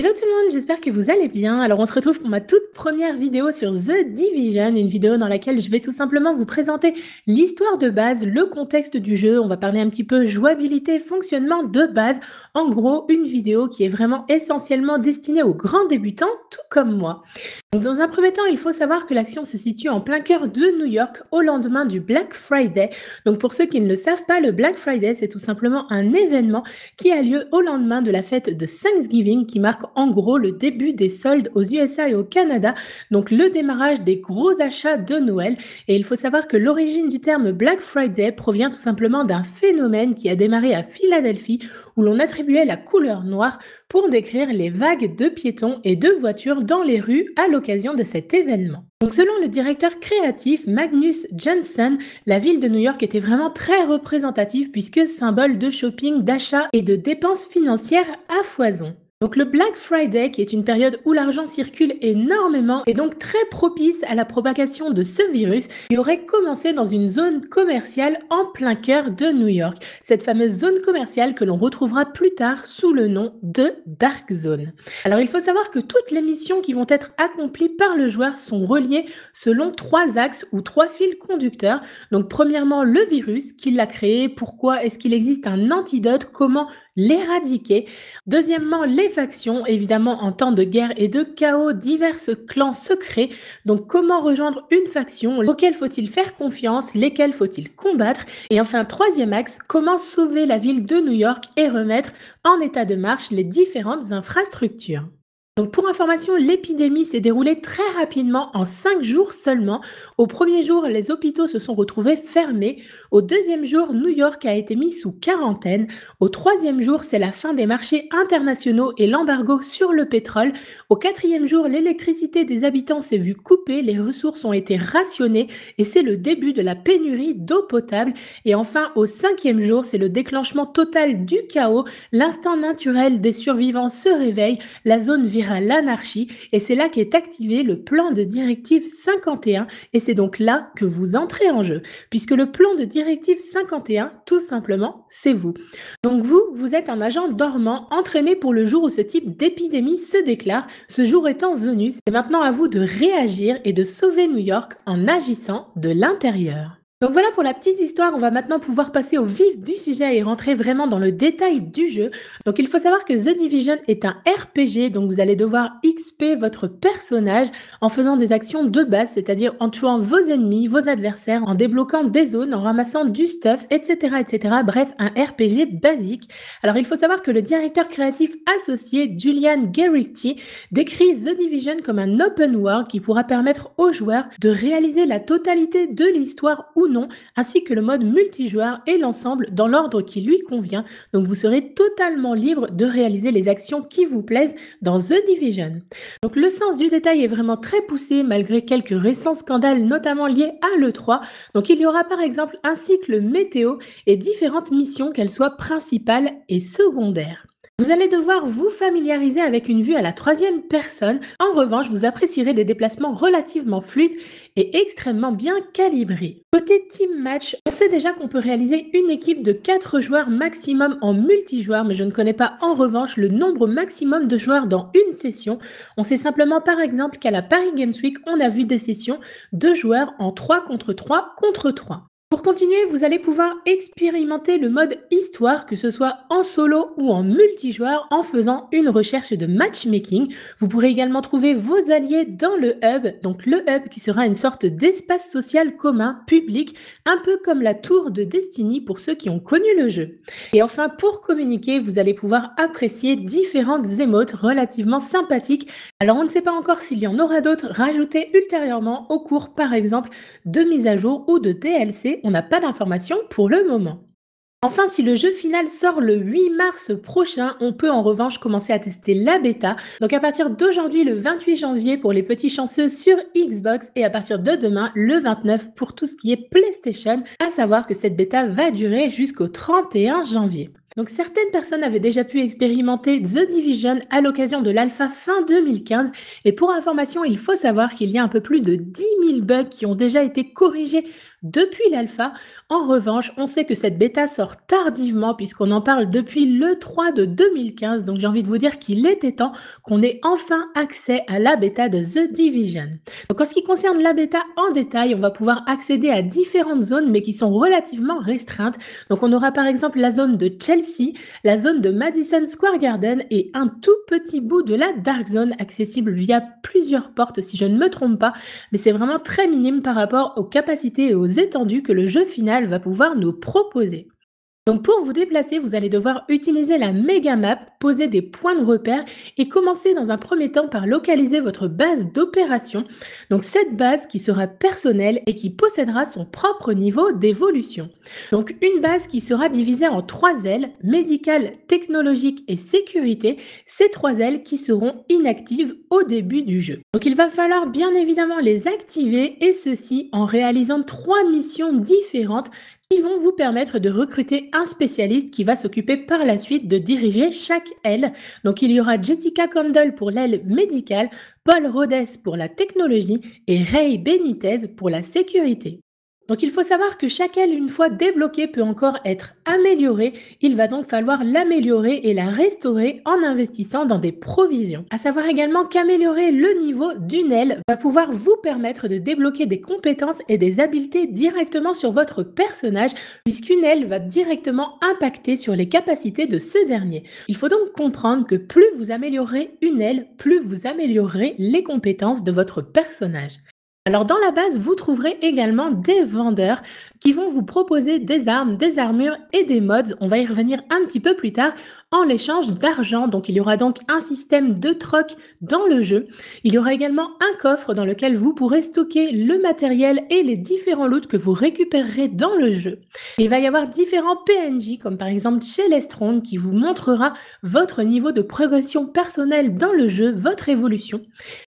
Hello tout le monde, j'espère que vous allez bien. Alors on se retrouve pour ma toute première vidéo sur The Division, une vidéo dans laquelle je vais tout simplement vous présenter l'histoire de base, le contexte du jeu, on va parler un petit peu jouabilité, fonctionnement de base. En gros, une vidéo qui est vraiment essentiellement destinée aux grands débutants, tout comme moi. Donc, dans un premier temps, il faut savoir que l'action se situe en plein cœur de New York au lendemain du Black Friday. Donc pour ceux qui ne le savent pas, le Black Friday, c'est tout simplement un événement qui a lieu au lendemain de la fête de Thanksgiving qui marque en gros le début des soldes aux USA et au Canada, donc le démarrage des gros achats de Noël. Et il faut savoir que l'origine du terme Black Friday provient tout simplement d'un phénomène qui a démarré à Philadelphie où l'on attribuait la couleur noire pour décrire les vagues de piétons et de voitures dans les rues à l'occasion de cet événement. Donc selon le directeur créatif Magnus Jensen, la ville de New York était vraiment très représentative puisque symbole de shopping, d'achat et de dépenses financières à foison. Donc le Black Friday, qui est une période où l'argent circule énormément, est donc très propice à la propagation de ce virus qui aurait commencé dans une zone commerciale en plein cœur de New York. Cette fameuse zone commerciale que l'on retrouvera plus tard sous le nom de Dark Zone. Alors il faut savoir que toutes les missions qui vont être accomplies par le joueur sont reliées selon trois axes ou trois fils conducteurs. Donc premièrement le virus, qui l'a créé, pourquoi est-ce qu'il existe un antidote, comment l'éradiquer. Deuxièmement, les factions. Évidemment, en temps de guerre et de chaos, divers clans secrets. Donc, comment rejoindre une faction Auquel faut-il faire confiance Lesquels faut-il combattre Et enfin, troisième axe, comment sauver la ville de New York et remettre en état de marche les différentes infrastructures donc pour information, l'épidémie s'est déroulée très rapidement en cinq jours seulement. Au premier jour, les hôpitaux se sont retrouvés fermés. Au deuxième jour, New York a été mis sous quarantaine. Au troisième jour, c'est la fin des marchés internationaux et l'embargo sur le pétrole. Au quatrième jour, l'électricité des habitants s'est vue coupée, les ressources ont été rationnées et c'est le début de la pénurie d'eau potable. Et enfin, au cinquième jour, c'est le déclenchement total du chaos. L'instinct naturel des survivants se réveille. La zone virale à l'anarchie et c'est là qu'est activé le plan de directive 51 et c'est donc là que vous entrez en jeu puisque le plan de directive 51 tout simplement c'est vous. Donc vous, vous êtes un agent dormant entraîné pour le jour où ce type d'épidémie se déclare. Ce jour étant venu, c'est maintenant à vous de réagir et de sauver New York en agissant de l'intérieur. Donc voilà pour la petite histoire, on va maintenant pouvoir passer au vif du sujet et rentrer vraiment dans le détail du jeu. Donc il faut savoir que The Division est un RPG, donc vous allez devoir XP votre personnage en faisant des actions de base, c'est-à-dire en tuant vos ennemis, vos adversaires, en débloquant des zones, en ramassant du stuff, etc. etc. Bref, un RPG basique. Alors il faut savoir que le directeur créatif associé, Julian Garrity, décrit The Division comme un open world qui pourra permettre aux joueurs de réaliser la totalité de l'histoire ou non, ainsi que le mode multijoueur et l'ensemble dans l'ordre qui lui convient. Donc vous serez totalement libre de réaliser les actions qui vous plaisent dans The Division. Donc le sens du détail est vraiment très poussé malgré quelques récents scandales notamment liés à l'E3. Donc il y aura par exemple un cycle météo et différentes missions qu'elles soient principales et secondaires. Vous allez devoir vous familiariser avec une vue à la troisième personne. En revanche, vous apprécierez des déplacements relativement fluides et extrêmement bien calibrés. Côté team match, on sait déjà qu'on peut réaliser une équipe de 4 joueurs maximum en multijoueur, mais je ne connais pas en revanche le nombre maximum de joueurs dans une session. On sait simplement par exemple qu'à la Paris Games Week, on a vu des sessions de joueurs en 3 contre 3 contre 3. Pour continuer, vous allez pouvoir expérimenter le mode histoire, que ce soit en solo ou en multijoueur, en faisant une recherche de matchmaking. Vous pourrez également trouver vos alliés dans le hub, donc le hub qui sera une sorte d'espace social commun, public, un peu comme la tour de Destiny pour ceux qui ont connu le jeu. Et enfin, pour communiquer, vous allez pouvoir apprécier différentes émotes relativement sympathiques. Alors on ne sait pas encore s'il y en aura d'autres rajoutées ultérieurement au cours par exemple de mise à jour ou de DLC on n'a pas d'informations pour le moment. Enfin, si le jeu final sort le 8 mars prochain, on peut en revanche commencer à tester la bêta. Donc à partir d'aujourd'hui, le 28 janvier pour les petits chanceux sur Xbox et à partir de demain, le 29 pour tout ce qui est PlayStation, à savoir que cette bêta va durer jusqu'au 31 janvier. Donc certaines personnes avaient déjà pu expérimenter The Division à l'occasion de l'alpha fin 2015 et pour information, il faut savoir qu'il y a un peu plus de 10 000 bugs qui ont déjà été corrigés depuis l'alpha, en revanche, on sait que cette bêta sort tardivement puisqu'on en parle depuis le 3 de 2015. Donc j'ai envie de vous dire qu'il était temps qu'on ait enfin accès à la bêta de The Division. Donc en ce qui concerne la bêta en détail, on va pouvoir accéder à différentes zones mais qui sont relativement restreintes. Donc on aura par exemple la zone de Chelsea, la zone de Madison Square Garden et un tout petit bout de la Dark Zone accessible via plusieurs portes si je ne me trompe pas. Mais c'est vraiment très minime par rapport aux capacités et aux étendues que le jeu final va pouvoir nous proposer. Donc pour vous déplacer, vous allez devoir utiliser la méga map, poser des points de repère et commencer dans un premier temps par localiser votre base d'opération. Donc cette base qui sera personnelle et qui possédera son propre niveau d'évolution. Donc une base qui sera divisée en trois ailes, médicale, technologique et sécurité, ces trois ailes qui seront inactives au début du jeu. Donc il va falloir bien évidemment les activer et ceci en réalisant trois missions différentes ils vont vous permettre de recruter un spécialiste qui va s'occuper par la suite de diriger chaque aile. Donc il y aura Jessica Candle pour l'aile médicale, Paul Rhodes pour la technologie et Ray Benitez pour la sécurité. Donc il faut savoir que chaque aile, une fois débloquée, peut encore être améliorée. Il va donc falloir l'améliorer et la restaurer en investissant dans des provisions. À savoir également qu'améliorer le niveau d'une aile va pouvoir vous permettre de débloquer des compétences et des habiletés directement sur votre personnage, puisqu'une aile va directement impacter sur les capacités de ce dernier. Il faut donc comprendre que plus vous améliorez une aile, plus vous améliorerez les compétences de votre personnage. Alors dans la base, vous trouverez également des vendeurs qui vont vous proposer des armes, des armures et des mods. On va y revenir un petit peu plus tard en échange d'argent. Donc il y aura donc un système de troc dans le jeu. Il y aura également un coffre dans lequel vous pourrez stocker le matériel et les différents loot que vous récupérerez dans le jeu. Il va y avoir différents PNJ comme par exemple Chelestron qui vous montrera votre niveau de progression personnelle dans le jeu, votre évolution.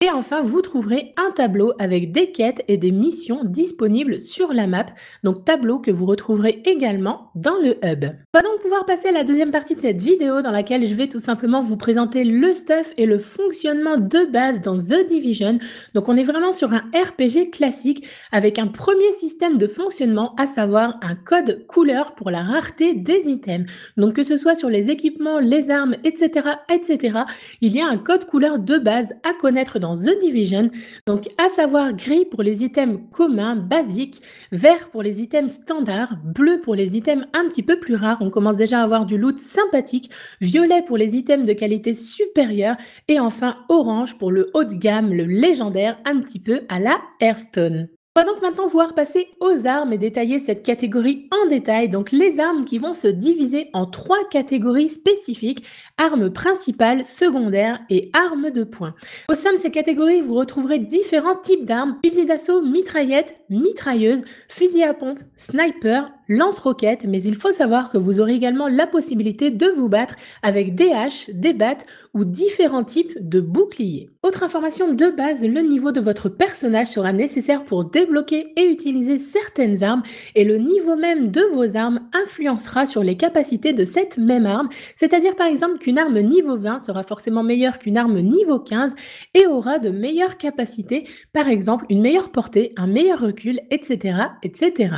Et enfin, vous trouverez un tableau avec des quêtes et des missions disponibles sur la map, donc tableau que vous retrouverez également dans le hub. On va donc pouvoir passer à la deuxième partie de cette vidéo dans laquelle je vais tout simplement vous présenter le stuff et le fonctionnement de base dans The Division. Donc on est vraiment sur un RPG classique avec un premier système de fonctionnement, à savoir un code couleur pour la rareté des items. Donc que ce soit sur les équipements, les armes, etc., etc., il y a un code couleur de base à connaître dans The Division. Donc à savoir gris pour les items communs, basiques, vert pour les items standards, bleu pour les items un petit peu plus rares. On commence déjà à avoir du loot sympathique violet pour les items de qualité supérieure et enfin orange pour le haut de gamme, le légendaire, un petit peu à la Hearthstone. On va donc maintenant voir passer aux armes et détailler cette catégorie en détail. Donc les armes qui vont se diviser en trois catégories spécifiques, armes principales, secondaires et armes de poing. Au sein de ces catégories, vous retrouverez différents types d'armes, fusil d'assaut, mitraillette mitrailleuse fusil à pompe, sniper lance-roquettes, mais il faut savoir que vous aurez également la possibilité de vous battre avec des haches, des battes ou différents types de boucliers. Autre information de base, le niveau de votre personnage sera nécessaire pour débloquer et utiliser certaines armes et le niveau même de vos armes influencera sur les capacités de cette même arme, c'est-à-dire par exemple qu'une arme niveau 20 sera forcément meilleure qu'une arme niveau 15 et aura de meilleures capacités, par exemple une meilleure portée, un meilleur recul, etc. etc.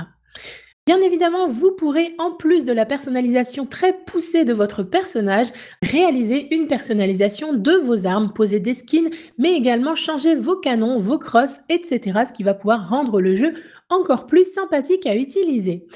Bien évidemment, vous pourrez, en plus de la personnalisation très poussée de votre personnage, réaliser une personnalisation de vos armes, poser des skins, mais également changer vos canons, vos crosses, etc. Ce qui va pouvoir rendre le jeu encore plus sympathique à utiliser.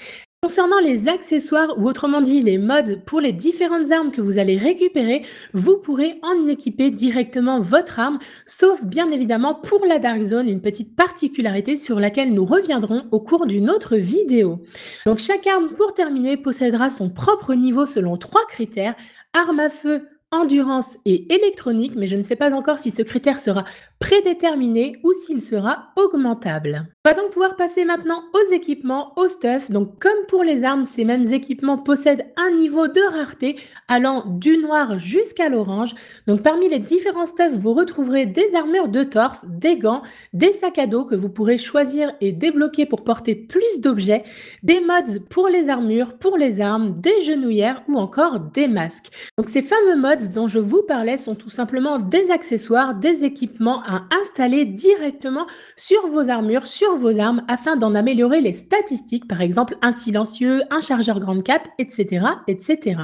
Concernant les accessoires ou autrement dit les modes pour les différentes armes que vous allez récupérer, vous pourrez en équiper directement votre arme, sauf bien évidemment pour la Dark Zone, une petite particularité sur laquelle nous reviendrons au cours d'une autre vidéo. Donc chaque arme pour terminer possédera son propre niveau selon trois critères, arme à feu, endurance et électronique, mais je ne sais pas encore si ce critère sera prédéterminé ou s'il sera augmentable. On va donc pouvoir passer maintenant aux équipements, aux stuff. Donc comme pour les armes, ces mêmes équipements possèdent un niveau de rareté allant du noir jusqu'à l'orange. Donc parmi les différents stuffs, vous retrouverez des armures de torse, des gants, des sacs à dos que vous pourrez choisir et débloquer pour porter plus d'objets, des mods pour les armures, pour les armes, des genouillères ou encore des masques. Donc ces fameux mods dont je vous parlais sont tout simplement des accessoires, des équipements à installer directement sur vos armures, sur vos armes, afin d'en améliorer les statistiques, par exemple un silencieux, un chargeur grande cap, etc., etc.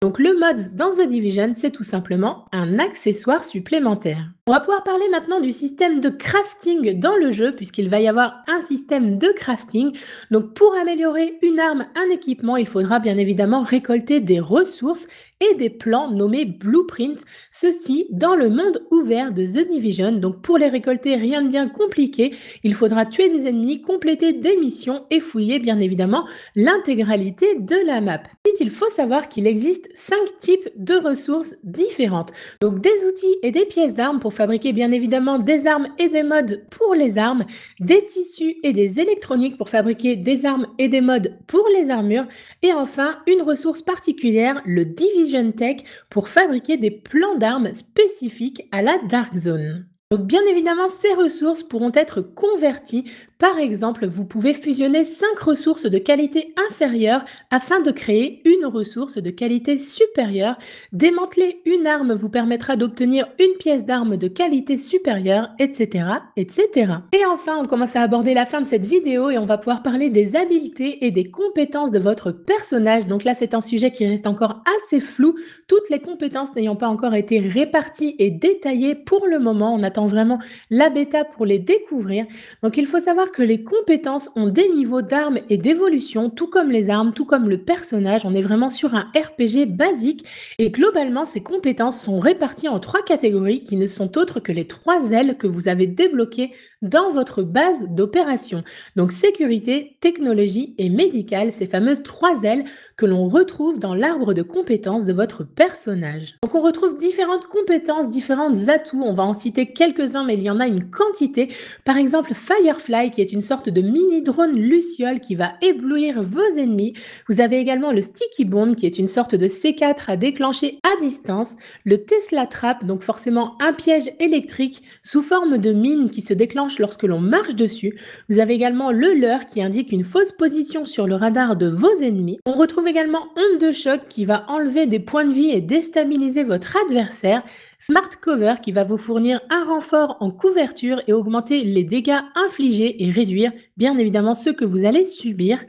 Donc le mode dans The Division, c'est tout simplement un accessoire supplémentaire. On va pouvoir parler maintenant du système de crafting dans le jeu, puisqu'il va y avoir un système de crafting. Donc pour améliorer une arme, un équipement, il faudra bien évidemment récolter des ressources et des plans nommés blueprints, ceci dans le monde ouvert de The Division. Donc pour les récolter, rien de bien compliqué, il faudra tuer des ennemis, compléter des missions et fouiller bien évidemment l'intégralité de la map. Il faut savoir qu'il existe 5 cinq types de ressources différentes. Donc des outils et des pièces d'armes pour fabriquer bien évidemment des armes et des modes pour les armes, des tissus et des électroniques pour fabriquer des armes et des modes pour les armures, et enfin une ressource particulière, le Division Tech, pour fabriquer des plans d'armes spécifiques à la Dark Zone. Donc bien évidemment, ces ressources pourront être converties. Par exemple, vous pouvez fusionner cinq ressources de qualité inférieure afin de créer une ressource de qualité supérieure. Démanteler une arme vous permettra d'obtenir une pièce d'arme de qualité supérieure, etc., etc. Et enfin, on commence à aborder la fin de cette vidéo et on va pouvoir parler des habiletés et des compétences de votre personnage. Donc là, c'est un sujet qui reste encore assez flou. Toutes les compétences n'ayant pas encore été réparties et détaillées pour le moment, on vraiment la bêta pour les découvrir. Donc il faut savoir que les compétences ont des niveaux d'armes et d'évolution, tout comme les armes, tout comme le personnage. On est vraiment sur un RPG basique et globalement ces compétences sont réparties en trois catégories qui ne sont autres que les trois ailes que vous avez débloquées dans votre base d'opération. Donc sécurité, technologie et médicale, ces fameuses trois ailes que l'on retrouve dans l'arbre de compétences de votre personnage. Donc on retrouve différentes compétences, différents atouts, on va en citer quelques-uns mais il y en a une quantité. Par exemple Firefly qui est une sorte de mini drone luciole qui va éblouir vos ennemis. Vous avez également le Sticky Bomb qui est une sorte de C4 à déclencher à distance, le Tesla Trap donc forcément un piège électrique sous forme de mine qui se déclenche lorsque l'on marche dessus, vous avez également le leurre qui indique une fausse position sur le radar de vos ennemis. On retrouve également onde de choc qui va enlever des points de vie et déstabiliser votre adversaire. Smart Cover qui va vous fournir un renfort en couverture et augmenter les dégâts infligés et réduire bien évidemment ceux que vous allez subir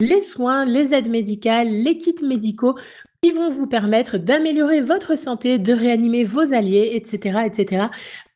les soins, les aides médicales, les kits médicaux qui vont vous permettre d'améliorer votre santé, de réanimer vos alliés, etc., etc.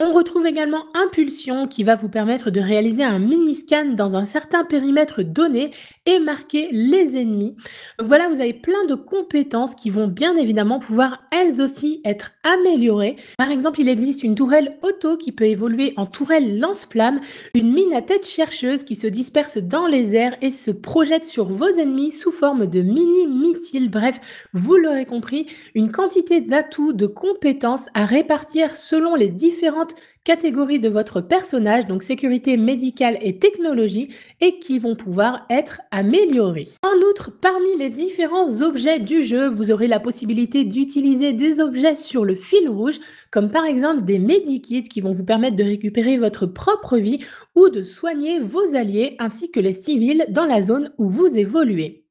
On retrouve également Impulsion qui va vous permettre de réaliser un mini-scan dans un certain périmètre donné et marquer les ennemis. voilà, vous avez plein de compétences qui vont bien évidemment pouvoir elles aussi être améliorées. Par exemple, il existe une tourelle auto qui peut évoluer en tourelle lance-flamme, une mine à tête chercheuse qui se disperse dans les airs et se projette sur vos ennemis sous forme de mini-missiles. Bref, vous vous l'aurez compris, une quantité d'atouts, de compétences à répartir selon les différentes catégories de votre personnage, donc sécurité médicale et technologie, et qui vont pouvoir être améliorés En outre, parmi les différents objets du jeu, vous aurez la possibilité d'utiliser des objets sur le fil rouge, comme par exemple des medikits qui vont vous permettre de récupérer votre propre vie ou de soigner vos alliés ainsi que les civils dans la zone où vous évoluez.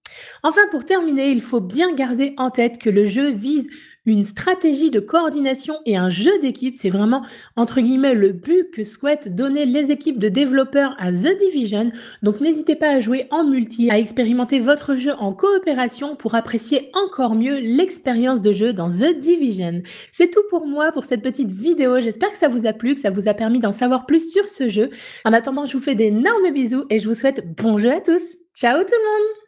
Enfin, pour terminer, il faut bien garder en tête que le jeu vise une stratégie de coordination et un jeu d'équipe. C'est vraiment, entre guillemets, le but que souhaitent donner les équipes de développeurs à The Division. Donc n'hésitez pas à jouer en multi, à expérimenter votre jeu en coopération pour apprécier encore mieux l'expérience de jeu dans The Division. C'est tout pour moi pour cette petite vidéo. J'espère que ça vous a plu, que ça vous a permis d'en savoir plus sur ce jeu. En attendant, je vous fais d'énormes bisous et je vous souhaite bon jeu à tous. Ciao tout le monde